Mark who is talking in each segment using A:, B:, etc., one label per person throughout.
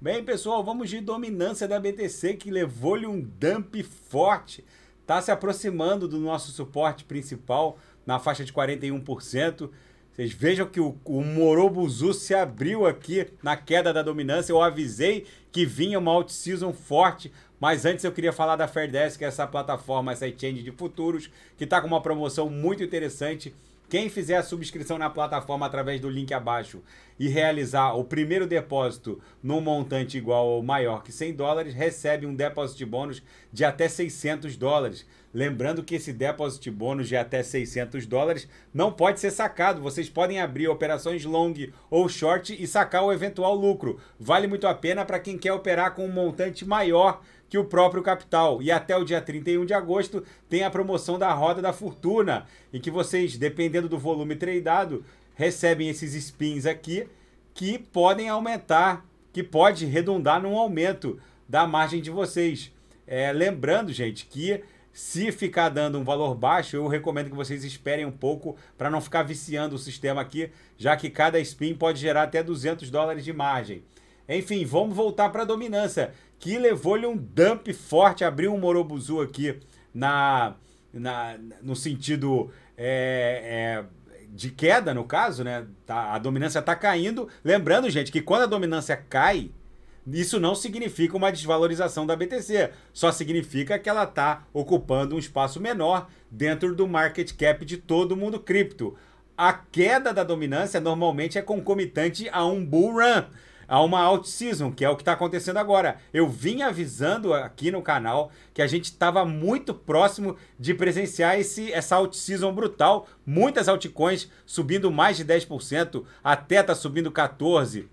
A: Bem, pessoal, vamos de dominância da BTC que levou-lhe um dump forte. Está se aproximando do nosso suporte principal na faixa de 41%. Vocês vejam que o, o Morobuzu se abriu aqui na queda da dominância. Eu avisei que vinha uma out-season forte, mas antes eu queria falar da Fairdesk, que é essa plataforma, essa exchange de futuros, que está com uma promoção muito interessante quem fizer a subscrição na plataforma através do link abaixo e realizar o primeiro depósito num montante igual ou maior que 100 dólares, recebe um depósito de bônus de até 600 dólares. Lembrando que esse depósito de bônus de até 600 dólares não pode ser sacado. Vocês podem abrir operações long ou short e sacar o eventual lucro. Vale muito a pena para quem quer operar com um montante maior que o próprio capital. E até o dia 31 de agosto tem a promoção da Roda da Fortuna, em que vocês, dependendo do volume tradeado, recebem esses spins aqui que podem aumentar, que pode redundar num aumento da margem de vocês. É, lembrando, gente, que se ficar dando um valor baixo, eu recomendo que vocês esperem um pouco para não ficar viciando o sistema aqui, já que cada spin pode gerar até 200 dólares de margem. Enfim, vamos voltar para a dominância, que levou-lhe um dump forte, abriu um Morobuzu aqui na, na no sentido é, é, de queda, no caso, né? Tá, a dominância está caindo. Lembrando, gente, que quando a dominância cai, isso não significa uma desvalorização da BTC, só significa que ela está ocupando um espaço menor dentro do market cap de todo mundo cripto. A queda da dominância normalmente é concomitante a um bull run a uma out-season, que é o que está acontecendo agora. Eu vim avisando aqui no canal que a gente estava muito próximo de presenciar esse, essa out-season brutal. Muitas altcoins subindo mais de 10%, a Teta subindo 14%,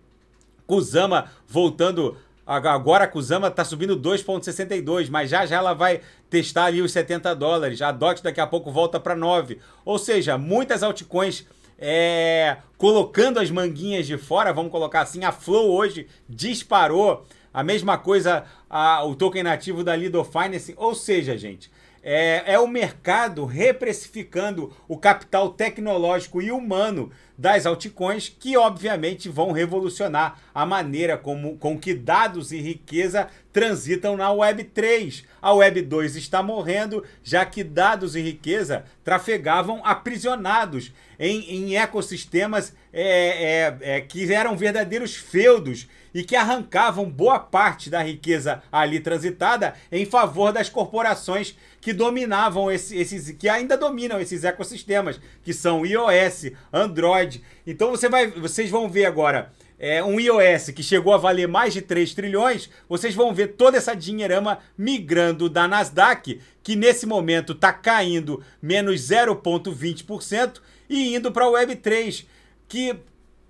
A: Kusama voltando Agora a Kusama está subindo 2,62, mas já já ela vai testar ali os 70 dólares. A DOT daqui a pouco volta para 9. Ou seja, muitas altcoins é, colocando as manguinhas de fora, vamos colocar assim, a Flow hoje disparou. A mesma coisa a, o token nativo da Lido Finance, ou seja, gente, é, é, o mercado reprecificando o capital tecnológico e humano das altcoins, que obviamente vão revolucionar a maneira como, com que dados e riqueza transitam na Web 3. A Web 2 está morrendo, já que dados e riqueza trafegavam aprisionados em, em ecossistemas é, é, é, que eram verdadeiros feudos e que arrancavam boa parte da riqueza ali transitada em favor das corporações que dominavam esse, esses, que ainda dominam esses ecossistemas, que são iOS, Android. Então você vai, vocês vão ver agora é, um iOS que chegou a valer mais de 3 trilhões, vocês vão ver toda essa dinheirama migrando da Nasdaq, que nesse momento está caindo menos 0,20% e indo para a Web3, que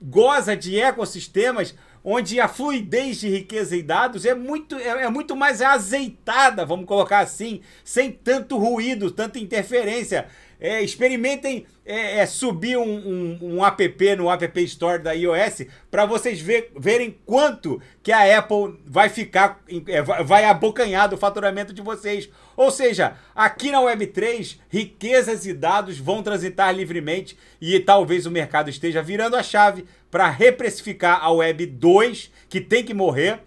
A: goza de ecossistemas onde a fluidez de riqueza e dados é muito, é, é, muito mais azeitada, vamos colocar assim, sem tanto ruído, tanta interferência. É, experimentem é, é subir um, um, um, app no App Store da iOS para vocês ver, verem quanto que a Apple vai ficar, é, vai abocanhar do faturamento de vocês. Ou seja, aqui na Web3, riquezas e dados vão transitar livremente e talvez o mercado esteja virando a chave para reprecificar a Web 2, que tem que morrer,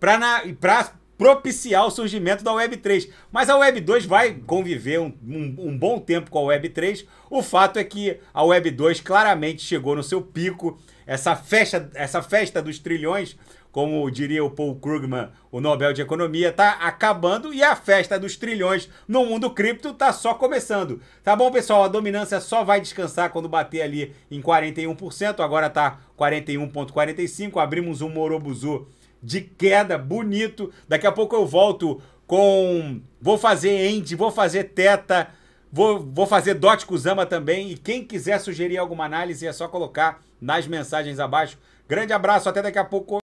A: para propiciar o surgimento da Web 3. Mas a Web 2 vai conviver um, um, um bom tempo com a Web 3. O fato é que a Web 2 claramente chegou no seu pico. Essa festa, essa festa dos trilhões como diria o Paul Krugman, o Nobel de Economia, está acabando e a festa dos trilhões no mundo cripto está só começando. Tá bom, pessoal? A dominância só vai descansar quando bater ali em 41%, agora está 41,45%. Abrimos um Morobuzu de queda bonito. Daqui a pouco eu volto com. Vou fazer end, vou fazer teta. Vou, vou fazer Dot Kuzama também. E quem quiser sugerir alguma análise é só colocar nas mensagens abaixo. Grande abraço, até daqui a pouco.